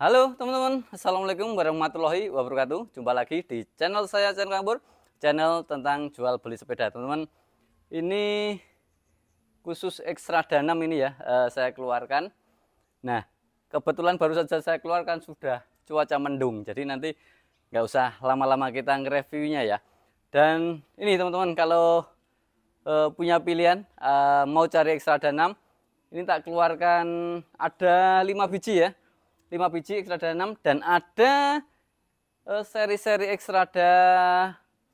Halo teman-teman, Assalamualaikum warahmatullahi wabarakatuh Jumpa lagi di channel saya, channel Kambur Channel tentang jual beli sepeda teman-teman Ini khusus ekstra danam ini ya eh, Saya keluarkan Nah, kebetulan baru saja saya keluarkan sudah cuaca mendung Jadi nanti nggak usah lama-lama kita nge-reviewnya ya Dan ini teman-teman kalau eh, punya pilihan eh, Mau cari ekstra danam Ini tak keluarkan ada 5 biji ya 5 biji Extrada 6 dan ada eh, seri-seri Extrada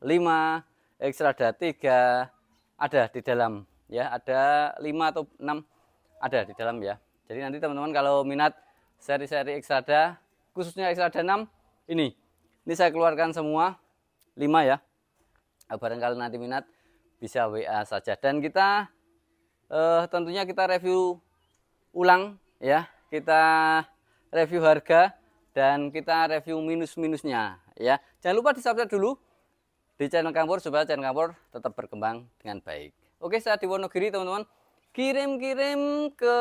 5, Extrada 3 ada di dalam ya, ada 5 atau 6 ada di dalam ya. Jadi nanti teman-teman kalau minat seri-seri Extrada khususnya Extrada 6 ini. Ini saya keluarkan semua 5 ya. Nah, barangkali nanti minat bisa WA saja dan kita eh, tentunya kita review ulang ya. Kita review harga dan kita review minus-minusnya ya. Jangan lupa di subscribe dulu di channel Kampur supaya channel Kampur tetap berkembang dengan baik. Oke, saya di Wonogiri teman-teman. Kirim-kirim ke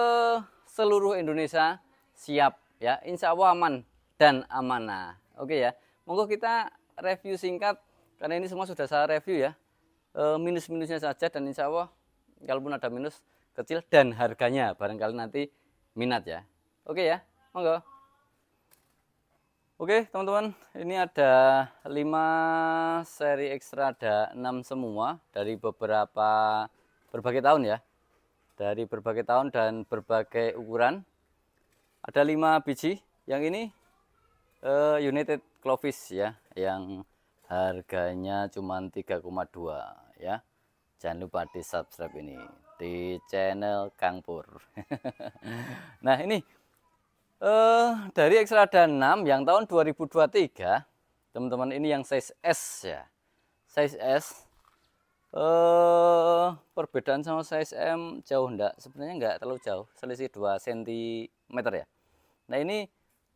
seluruh Indonesia siap ya. Insya Allah aman dan amanah. Oke ya. Monggo kita review singkat karena ini semua sudah saya review ya. E, Minus-minusnya saja dan insya Allah kalaupun ada minus kecil dan harganya barangkali nanti minat ya. Oke ya monggo Oke teman-teman ini ada 5 seri ekstra ada 6 semua dari beberapa berbagai tahun ya dari berbagai tahun dan berbagai ukuran ada 5 biji yang ini uh, United Clovis ya yang harganya cuma 3,2 ya jangan lupa di subscribe ini di channel Kangpur. nah ini uh, dari rada 6 yang tahun 2023 teman-teman ini yang size S ya size S uh, perbedaan sama size M jauh enggak sebenarnya enggak terlalu jauh selisih 2 cm ya Nah ini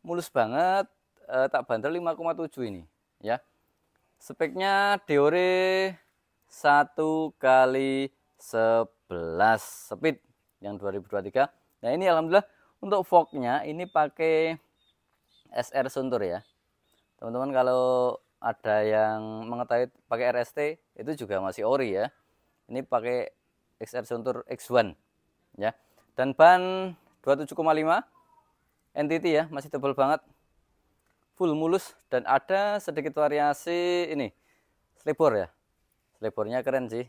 mulus banget uh, tak bandel 5,7 ini ya speknya Deore 1 kali 11 speed yang 2023 nah ini alhamdulillah untuk fognya ini pakai SR Suntur ya. Teman-teman kalau ada yang mengetahui pakai RST itu juga masih ori ya. Ini pakai XR Suntur X1 ya. Dan ban 27,5 NTT ya, masih tebal banget. Full mulus dan ada sedikit variasi ini slipper ya. slippernya keren sih.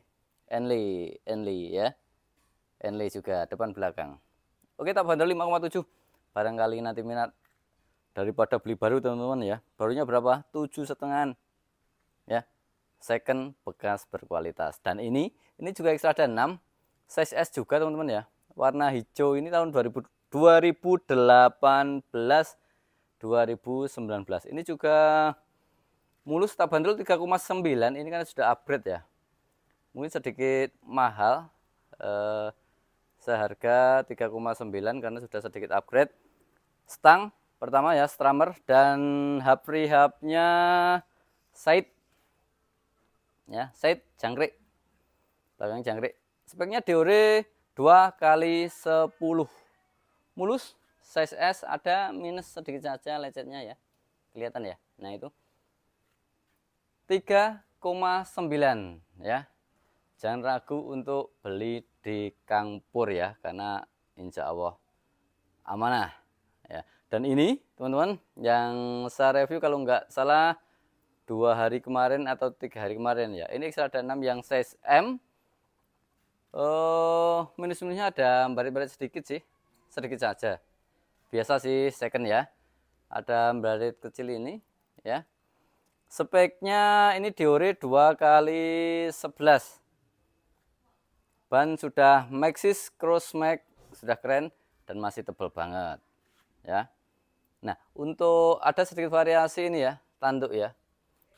Enli, Enli ya. Enli juga depan belakang. Oke, tak bandel 5,7. Barangkali nanti minat daripada beli baru teman-teman ya. Barunya berapa? 7 setengah Ya. Second bekas berkualitas. Dan ini ini juga ekstra ada 6 size S juga teman-teman ya. Warna hijau ini tahun 2000, 2018 2019. Ini juga mulus tak bandel 3,9 ini kan sudah upgrade ya mungkin sedikit mahal eh, seharga 3,9 karena sudah sedikit upgrade stang pertama ya strummer dan hub rehabnya side ya side jangkrik belakang jangkrik speknya diore 2 kali 10 mulus size S ada minus sedikit saja lecetnya ya kelihatan ya nah itu 3,9 ya jangan ragu untuk beli di Kang ya karena insya Allah amanah ya dan ini teman-teman yang saya review kalau nggak salah dua hari kemarin atau tiga hari kemarin ya ini ada 6 yang size M oh minus-minusnya ada barit-barit sedikit sih sedikit saja biasa sih second ya ada barit kecil ini ya speknya ini diori dua kali sebelas ban sudah Maxxis Crossmax sudah keren dan masih tebal banget ya nah untuk ada sedikit variasi ini ya tanduk ya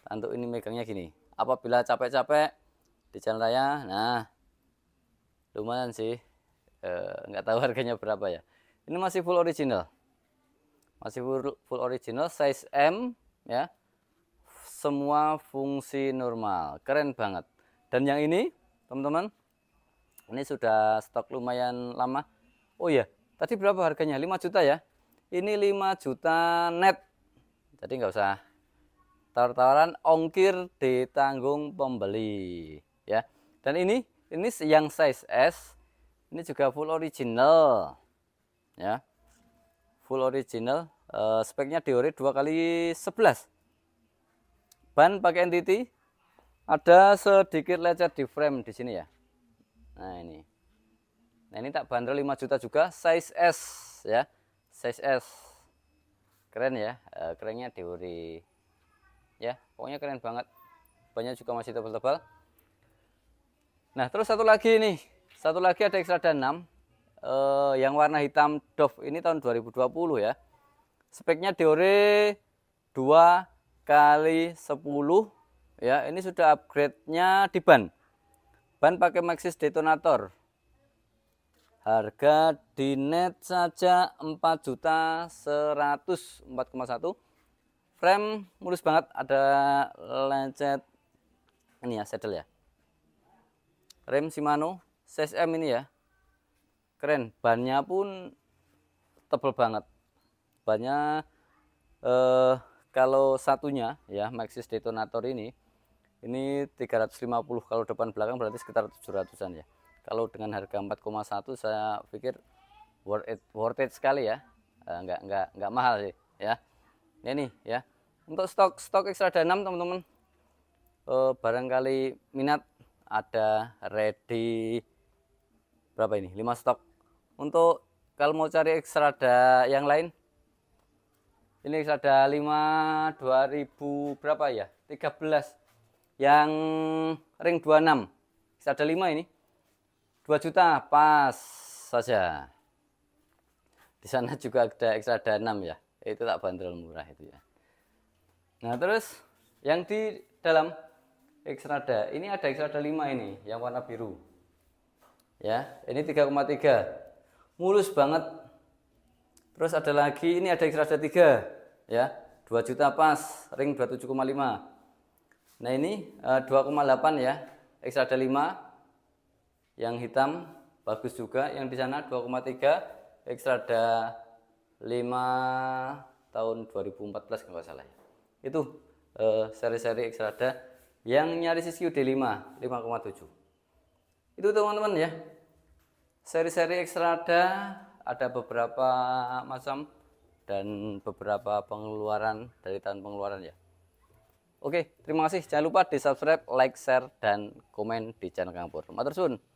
tanduk ini megangnya gini apabila capek-capek di channel saya, nah lumayan sih eh, nggak tahu harganya berapa ya ini masih full original masih full, full original size M ya semua fungsi normal keren banget dan yang ini teman-teman ini sudah stok lumayan lama. Oh iya, tadi berapa harganya? 5 juta ya. Ini 5 juta net. Jadi nggak usah tawar-tawaran ongkir ditanggung pembeli ya. Dan ini ini yang size S. Ini juga full original. Ya. Full original Uh, speknya Diore 2 kali 11 ban pakai NTT ada sedikit lecet di frame di sini ya nah ini nah ini tak bandrol 5 juta juga size S ya size S keren ya e, kerennya teori. ya pokoknya keren banget banyak juga masih tebal-tebal nah terus satu lagi ini satu lagi ada ekstra dan e, yang warna hitam Dove ini tahun 2020 ya speknya Diore 2 kali 10 ya ini sudah upgrade-nya di ban ban pakai Maxis detonator harga di net saja 4 juta 104,1 frame mulus banget ada lecet ini ya saddle ya rem Shimano CSM ini ya keren bannya pun tebel banget bannya eh, kalau satunya ya Maxis detonator ini ini 350 kalau depan belakang berarti sekitar 700an ya kalau dengan harga 4,1 saya pikir worth it worth it sekali ya eh, nggak enggak enggak mahal sih ya ini nih ya untuk stok stok ekstra danam teman-teman eh, barangkali minat ada ready berapa ini 5 stok untuk kalau mau cari ada yang lain ini ada 5 2000 berapa ya 13 yang ring 26 bisa ada 5 ini 2 juta pas saja di sana juga ada ekstra ada 6 ya itu tak bandrol murah itu ya nah terus yang di dalam ada ini ada ada 5 ini yang warna biru ya ini 3,3 mulus banget terus ada lagi ini ada ada 3 ya 2 juta pas ring 27,5 Nah ini 2,8 eh, ya, X ada 5, yang hitam bagus juga, yang di sana 2,3, X ada 5 tahun 2014 kalau nggak salah. Ya. Itu eh, seri-seri X ada yang nyaris QD 5, 5,7. Itu teman-teman ya, seri-seri X ada ada beberapa macam dan beberapa pengeluaran dari tahun pengeluaran ya. Oke, terima kasih. Jangan lupa di subscribe, like, share, dan komen di channel Kang Pur. Matur